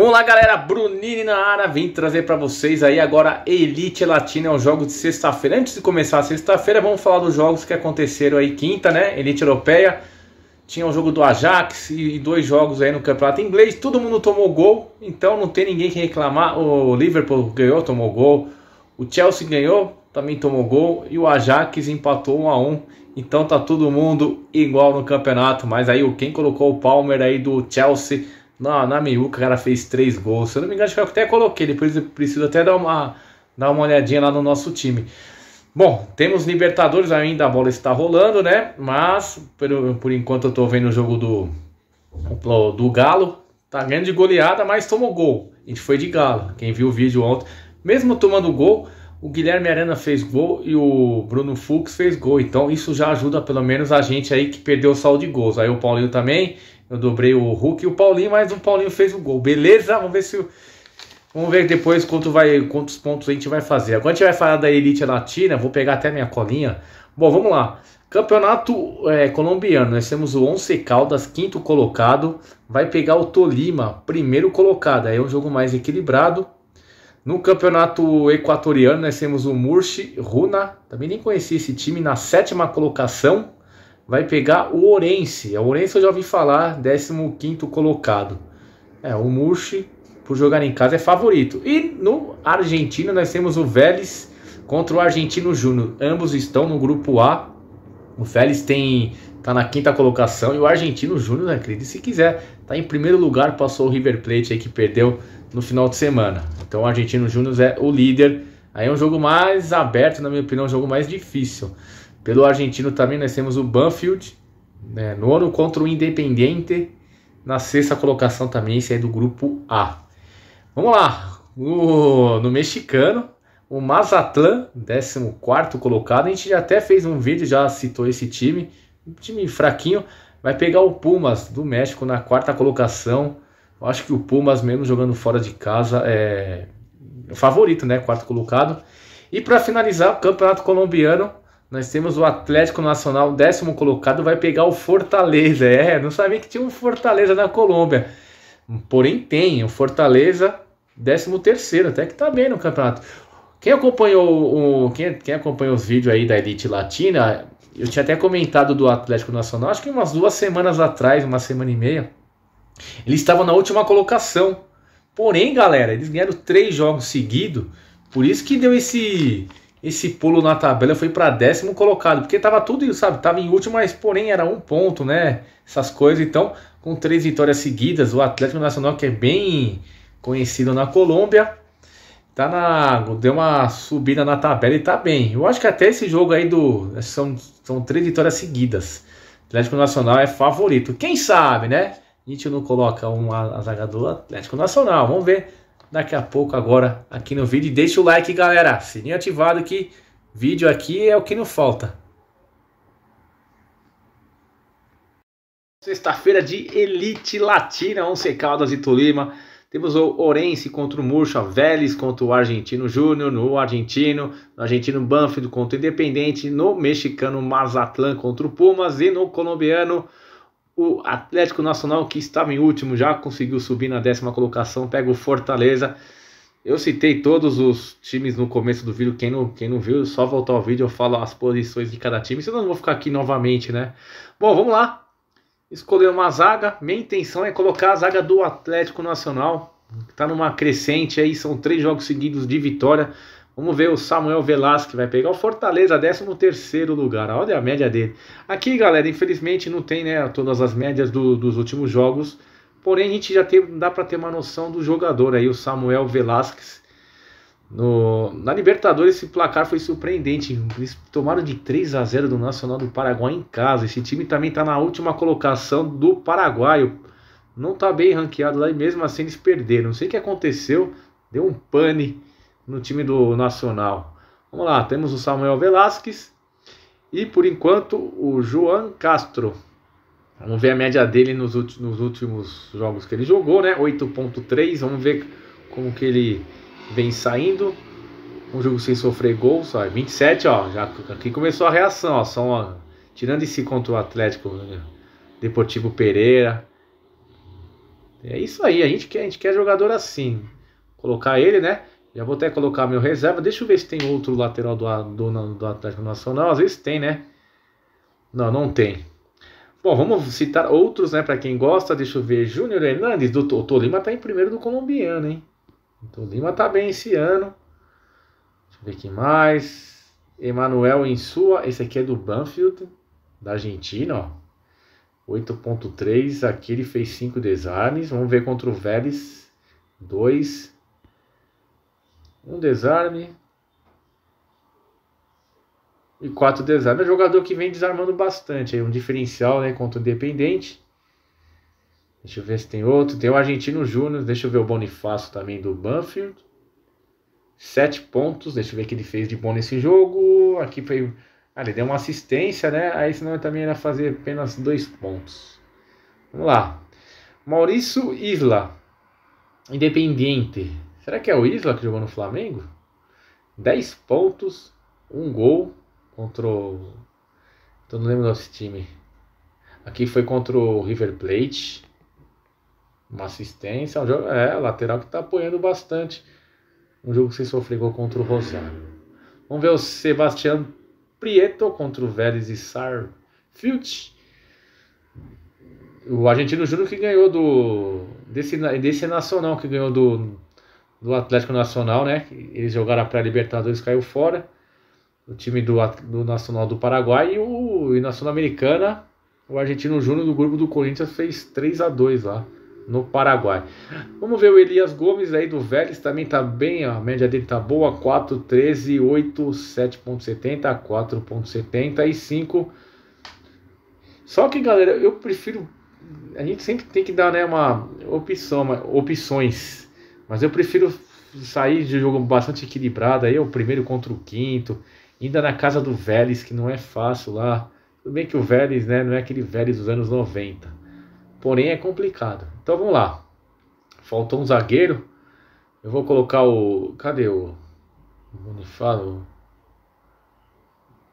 Vamos lá, galera. Brunini na área. Vim trazer para vocês aí agora Elite Latina, é um jogo de sexta-feira. Antes de começar a sexta-feira, vamos falar dos jogos que aconteceram aí quinta, né? Elite Europeia. Tinha o jogo do Ajax e dois jogos aí no campeonato inglês. Todo mundo tomou gol, então não tem ninguém que reclamar. O Liverpool ganhou, tomou gol. O Chelsea ganhou, também tomou gol. E o Ajax empatou 1 a 1 Então tá todo mundo igual no campeonato. Mas aí quem colocou o Palmer aí do Chelsea na, na o cara fez três gols. Se eu não me engano, acho que eu até coloquei. Depois eu preciso até dar uma, dar uma olhadinha lá no nosso time. Bom, temos Libertadores ainda, a bola está rolando, né? Mas, por, por enquanto, eu estou vendo o jogo do, do Galo. Tá ganhando de goleada, mas tomou gol. A gente foi de Galo. Quem viu o vídeo ontem, mesmo tomando gol, o Guilherme Arana fez gol e o Bruno Fux fez gol. Então isso já ajuda pelo menos a gente aí que perdeu o saldo de gols. Aí o Paulinho também eu dobrei o Hulk e o Paulinho, mas o Paulinho fez o gol. Beleza? Vamos ver se Vamos ver depois quanto vai, quantos pontos a gente vai fazer. Agora a gente vai falar da Elite Latina, vou pegar até minha colinha. Bom, vamos lá. Campeonato é, colombiano, nós temos o Once Caldas, quinto colocado, vai pegar o Tolima, primeiro colocado, aí é um jogo mais equilibrado. No campeonato equatoriano, nós temos o Murci Runa, também nem conheci esse time, na sétima colocação vai pegar o Orense. É o Orense eu já ouvi falar, 15 colocado. É, o Murchi, por jogar em casa, é favorito. E no Argentina nós temos o Vélez contra o Argentino Júnior. Ambos estão no grupo A. O Vélez tem tá na quinta colocação e o Argentino Júnior, né, acredite se quiser, tá em primeiro lugar, passou o River Plate aí que perdeu no final de semana. Então o Argentino Júnior é o líder. Aí é um jogo mais aberto, na minha opinião, é um jogo mais difícil. Pelo argentino também nós temos o Banfield, né, nono contra o Independiente, na sexta colocação também, esse aí do grupo A. Vamos lá, no, no mexicano, o Mazatlan, 14 colocado, a gente já até fez um vídeo, já citou esse time, um time fraquinho, vai pegar o Pumas do México na quarta colocação. Eu acho que o Pumas, mesmo jogando fora de casa, é o favorito, né? Quarto colocado. E para finalizar, o Campeonato Colombiano, nós temos o Atlético Nacional, décimo colocado, vai pegar o Fortaleza. É, não sabia que tinha um Fortaleza na Colômbia. Porém, tem. O Fortaleza, décimo terceiro, até que tá bem no campeonato. Quem acompanhou, o, quem, quem acompanhou os vídeos aí da Elite Latina, eu tinha até comentado do Atlético Nacional, acho que umas duas semanas atrás, uma semana e meia. Eles estavam na última colocação. Porém, galera, eles ganharam três jogos seguidos. Por isso que deu esse esse pulo na tabela foi para décimo colocado, porque tava tudo, sabe, tava em último, mas porém era um ponto, né? Essas coisas. Então, com três vitórias seguidas, o Atlético Nacional, que é bem conhecido na Colômbia, tá na deu uma subida na tabela e tá bem. Eu acho que até esse jogo aí do são, são três vitórias seguidas. Atlético Nacional é favorito. Quem sabe, né? A gente não coloca um a zaga do Atlético Nacional. Vamos ver daqui a pouco agora aqui no vídeo. E deixa o like, galera. Sininho ativado que vídeo aqui é o que não falta. Sexta-feira de Elite Latina, 11 Caldas e Tolima. Temos o Orense contra o Murcha, Vélez contra o Argentino Júnior, no Argentino, no Argentino Banfield contra o Independente, no Mexicano Mazatlan contra o Pumas e no Colombiano o Atlético Nacional, que estava em último, já conseguiu subir na décima colocação, pega o Fortaleza. Eu citei todos os times no começo do vídeo. Quem não, quem não viu, só voltar ao vídeo, eu falo as posições de cada time. Senão eu não vou ficar aqui novamente, né? Bom, vamos lá. Escolher uma zaga. Minha intenção é colocar a zaga do Atlético Nacional. Está numa crescente aí, são três jogos seguidos de vitória. Vamos ver o Samuel Velasque vai pegar o Fortaleza, 13 lugar. Olha a média dele. Aqui, galera, infelizmente não tem né, todas as médias do, dos últimos jogos. Porém, a gente já tem, dá para ter uma noção do jogador aí, o Samuel Velasquez. No, na Libertadores, esse placar foi surpreendente. Eles tomaram de 3 a 0 do Nacional do Paraguai em casa. Esse time também está na última colocação do Paraguai. Não está bem ranqueado lá e mesmo assim eles perderam. Não sei o que aconteceu. Deu um pane no time do Nacional. Vamos lá, temos o Samuel Velasquez e por enquanto o João Castro. Vamos ver a média dele nos últimos jogos que ele jogou, né? 8.3. Vamos ver como que ele vem saindo. Um jogo sem sofrer gols, ó, 27, ó, já aqui começou a reação, ó, são, ó, tirando esse contra o Atlético né? Deportivo Pereira. É isso aí, a gente quer, a gente quer jogador assim. Colocar ele, né? Já vou até colocar meu reserva. Deixa eu ver se tem outro lateral do, do, do Atlético Nacional. Às vezes tem, né? Não, não tem. Bom, vamos citar outros, né? Para quem gosta, deixa eu ver. Júnior Hernandes, do o Tolima tá em primeiro do colombiano, hein? O Tolima tá bem esse ano. Deixa eu ver quem mais. Emanuel Insua, esse aqui é do Banfield, da Argentina, ó. 8.3, aqui ele fez 5 desarmes. Vamos ver contra o Vélez, 2 um desarme e quatro desarmes. É um jogador que vem desarmando bastante, aí um diferencial né, contra o independente Deixa eu ver se tem outro. Tem o Argentino Júnior, deixa eu ver o Bonifácio também do Banfield. Sete pontos, deixa eu ver o que ele fez de bom nesse jogo. Aqui foi. Ah, ele deu uma assistência, né? Aí senão também era fazer apenas dois pontos. Vamos lá. Maurício Isla, Independiente. Será que é o Isla que jogou no Flamengo? 10 pontos, um gol contra o. Eu não lembro nosso time. Aqui foi contra o River Plate. Uma assistência. Um jogo, é, lateral que está apoiando bastante. Um jogo que se sofregou contra o Rosário. Vamos ver o Sebastião Prieto contra o Vélez e Sarfield. O argentino Júnior que ganhou do. Desse, desse nacional que ganhou do do Atlético Nacional, né? Eles jogaram a pré-Libertadores, caiu fora. O time do, do Nacional do Paraguai e o e na Sul-Americana, o Argentino Júnior do grupo do Corinthians fez 3 a 2 lá no Paraguai. Vamos ver o Elias Gomes aí do Vélez, também tá bem, a média dele tá boa, 4, 13, 8, 7.70, 4.70 e 5. Só que, galera, eu prefiro a gente sempre tem que dar né, uma opção, opções mas eu prefiro sair de um jogo bastante equilibrado, aí é o primeiro contra o quinto, ainda na casa do Vélez, que não é fácil lá. Tudo bem que o Vélez né, não é aquele Vélez dos anos 90, porém é complicado. Então vamos lá. Faltou um zagueiro. Eu vou colocar o. Cadê o. O fala?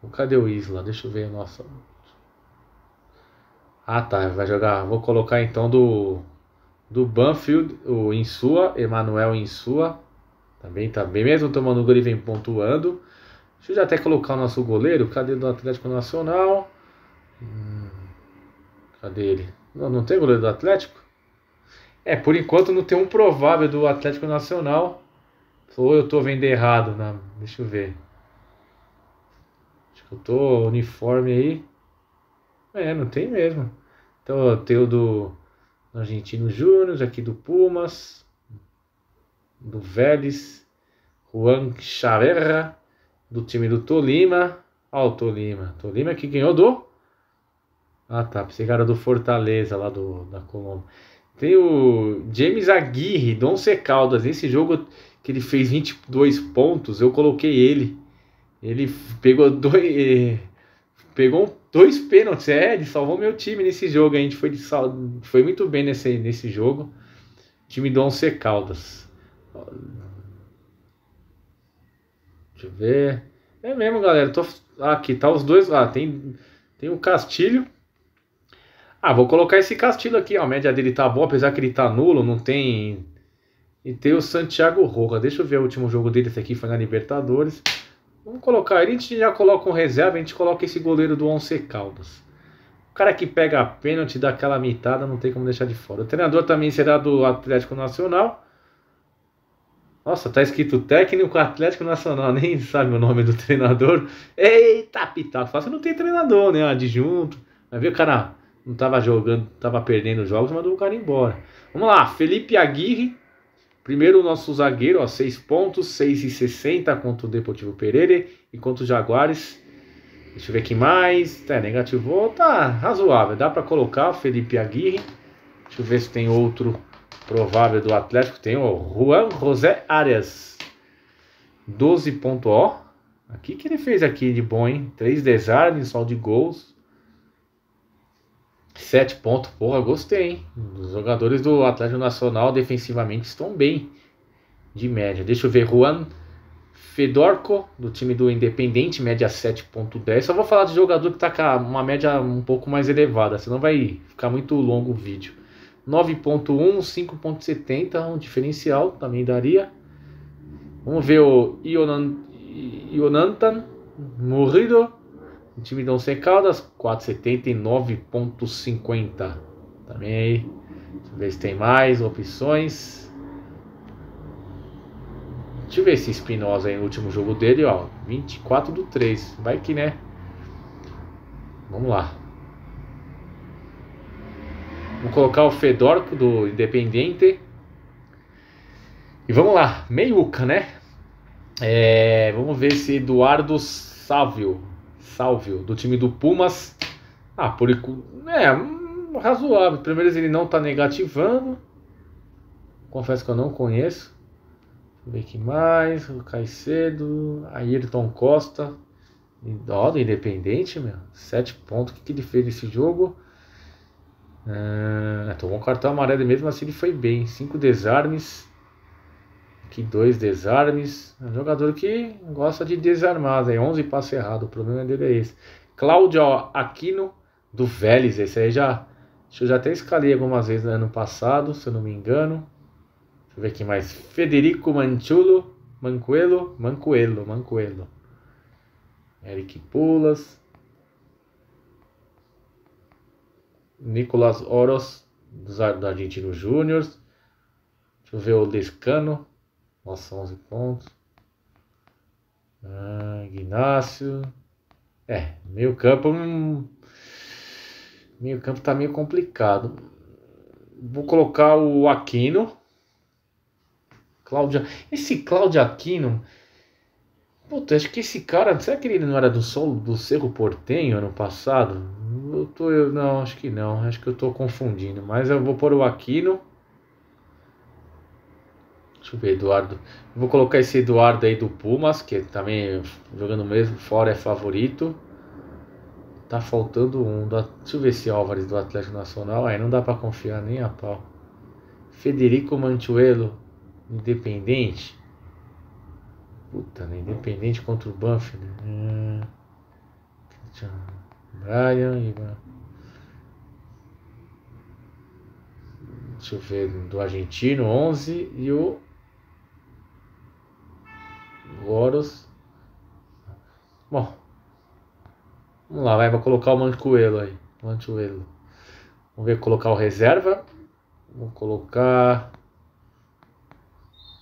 O... Cadê o Isla? Deixa eu ver. Nossa. Ah tá, vai jogar. Vou colocar então do do Banfield, o Insua, Emanuel Insua, também tá bem, mesmo tomando o gol e vem pontuando. Deixa eu já até colocar o nosso goleiro, cadê do Atlético Nacional? Hum, cadê ele? Não, não tem goleiro do Atlético? É, por enquanto não tem um provável do Atlético Nacional. Ou eu tô vendo errado, na... Né? deixa eu ver. Acho que eu tô uniforme aí. É, não tem mesmo. Então eu tenho do Argentino Júnior, aqui do Pumas, do Vélez, Juan Xaverra, do time do Tolima. Olha o Tolima. Tolima que ganhou do. Ah, tá. Esse cara do Fortaleza, lá do, da Colômbia. Tem o James Aguirre, Don C. Caldas. Nesse jogo que ele fez 22 pontos, eu coloquei ele. Ele pegou dois. Eh, pegou dois pênaltis, é, ele salvou meu time nesse jogo, a gente foi, de sal... foi muito bem nesse, nesse jogo, time do Once Caldas. Deixa eu ver, é mesmo galera, tô... aqui tá os dois, ah, tem, tem o Castilho, ah, vou colocar esse Castilho aqui, ó, a média dele tá boa, apesar que ele tá nulo, não tem... E tem o Santiago Roca, deixa eu ver o último jogo dele, esse aqui foi na Libertadores... Vamos colocar, a gente já coloca um reserva, a gente coloca esse goleiro do Once Caldas. O cara que pega a pênalti, dá aquela mitada, não tem como deixar de fora. O treinador também será do Atlético Nacional. Nossa, tá escrito técnico Atlético Nacional, nem sabe o nome do treinador. Eita, pitaco, fácil não tem treinador, né? Adjunto. Vai ver o cara não tava jogando, tava perdendo os jogos, mandou o cara embora. Vamos lá, Felipe Aguirre Primeiro, o nosso zagueiro, ó, 6 pontos, 6,60 contra o Deportivo Pereira e contra o Jaguares. Deixa eu ver aqui mais. É, negativou, oh, tá razoável. Dá para colocar o Felipe Aguirre. Deixa eu ver se tem outro provável do Atlético. Tem o Juan José Arias. 12.0. Aqui que ele fez aqui de bom, hein? 3 desarmes, só de gols. Sete pontos, porra, gostei, hein? Os jogadores do Atlético Nacional defensivamente estão bem de média. Deixa eu ver, Juan Fedorco, do time do Independente, média 7.10. Só vou falar de jogador que tá com uma média um pouco mais elevada, senão vai ficar muito longo o vídeo. 9.1, 5.70, um diferencial também daria. Vamos ver o Ionantan morrido o time do Onze Caldas, 4,79,50. Também aí. Deixa eu ver se tem mais opções. Deixa eu ver esse Espinosa aí no último jogo dele, ó. 24 do 3. Vai que, né? Vamos lá. Vou colocar o Fedorco do Independente. E vamos lá. Meiuca, né? É, vamos ver se Eduardo Sávio Salvio, do time do Pumas. Ah, por é hum, razoável. Primeiro, ele não está negativando. Confesso que eu não conheço. Deixa eu ver que mais. O Caicedo, Ayrton Costa. Ó, do Independente, meu. Sete pontos. O que, que ele fez nesse jogo? Ah, tomou um cartão amarelo e mesmo assim ele foi bem. Cinco desarmes que dois desarmes. um jogador que gosta de desarmar, 11 né? passos errados, o problema dele é esse. Cláudio Aquino, do Vélez, esse aí já... Acho que eu já até escalei algumas vezes no ano passado, se eu não me engano. Deixa eu ver aqui mais. Federico Manchulo, Mancuelo, Mancuelo, Mancuelo. Eric Pulas. Nicolas Oros, do argentino Júnior. Deixa eu ver o Descano nossa, 11 pontos. Ah, Ignacio. É, meio campo. Hum, meio campo tá meio complicado. Vou colocar o Aquino. Cláudio. Esse Cláudio Aquino. Puta, acho que esse cara. Será que ele não era do solo do Cerro Portenho ano passado? Eu tô, eu, não, acho que não. Acho que eu tô confundindo. Mas eu vou pôr o Aquino. Deixa eu ver, Eduardo. Vou colocar esse Eduardo aí do Pumas, que também jogando mesmo fora é favorito. Tá faltando um. Do, deixa eu ver esse Álvares do Atlético Nacional. Aí não dá para confiar nem a pau. Federico Mantuelo, Independente. Puta, né? Independente contra o Banfield. Né? Brian, hum. Ivan. Deixa eu ver, do argentino, 11. E o Horus. Bom. Vamos lá, vai, vou colocar o Mantuelo aí. Mantuelo. Vamos ver, colocar o reserva. Vou colocar...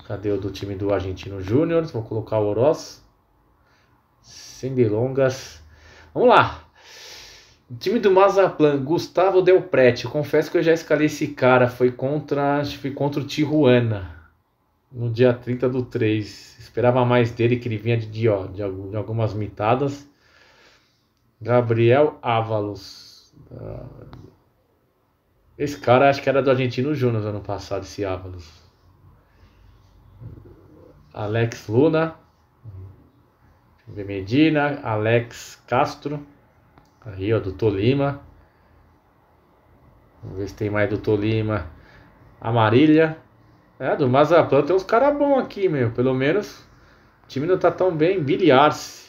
Cadê o do time do Argentino Júnior? Vou colocar o Oroz. Sem delongas. Vamos lá. O time do Mazaplan, Gustavo Del Prete. Confesso que eu já escalei esse cara. Foi contra, foi contra o Tijuana no dia 30 do 3. Esperava mais dele, que ele vinha de, de, ó, de, de algumas mitadas. Gabriel Ávalos. Ah, esse cara acho que era do Argentino Júnior ano passado, esse Ávalos. Alex Luna. Medina, Alex Castro. Aí, ó, do Tolima. Vamos ver se tem mais do Tolima. Amarília. É, do Mazaplan tem uns caras bons aqui, meu. Pelo menos o time não tá tão bem. Billy Arce.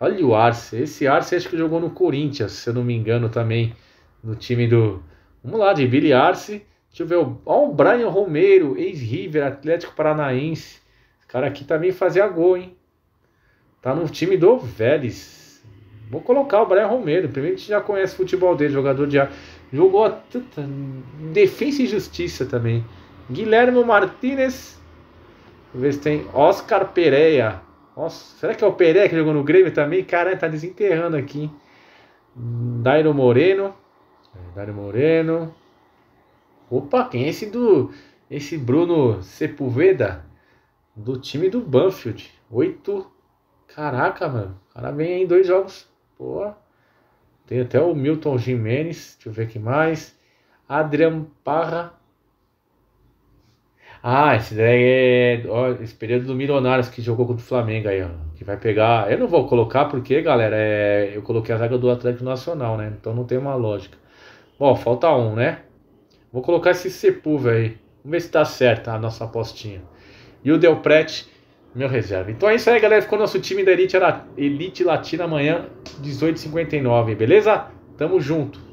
Olha o Arce. Esse Arce acho que jogou no Corinthians, se eu não me engano também. No time do. Vamos lá, de Billy Arce. Deixa eu ver. Olha o Brian Romero, ex-River, Atlético Paranaense. Esse cara aqui também tá fazia gol, hein? Tá no time do Vélez. Vou colocar o Brian Romero. Primeiro a gente já conhece o futebol dele, jogador de ar. Jogou Defesa e Justiça também. Guilherme Martinez. Vamos ver se tem Oscar Pereira. Nossa, será que é o Pereira que jogou no Grêmio também? Caramba, tá desenterrando aqui. Dairo Moreno. É, Dairo Moreno. Opa, quem é esse do. Esse Bruno Sepulveda? Do time do Banfield. Oito. Caraca, mano. O cara vem aí em dois jogos. Pô. Tem até o Milton Jimenez. Deixa eu ver aqui mais. Adrian Parra. Ah, esse daí é ó, esse período do Milionários que jogou contra o Flamengo aí, ó. Que vai pegar. Eu não vou colocar porque, galera, é, eu coloquei a zaga do Atlético Nacional, né? Então não tem uma lógica. Bom, falta um, né? Vou colocar esse Sepúlveda aí. Vamos ver se tá certa a nossa apostinha. E o Del Prete, meu reserva. Então é isso aí, galera. Ficou nosso time da Elite, Elite Latina amanhã, 18h59, beleza? Tamo junto.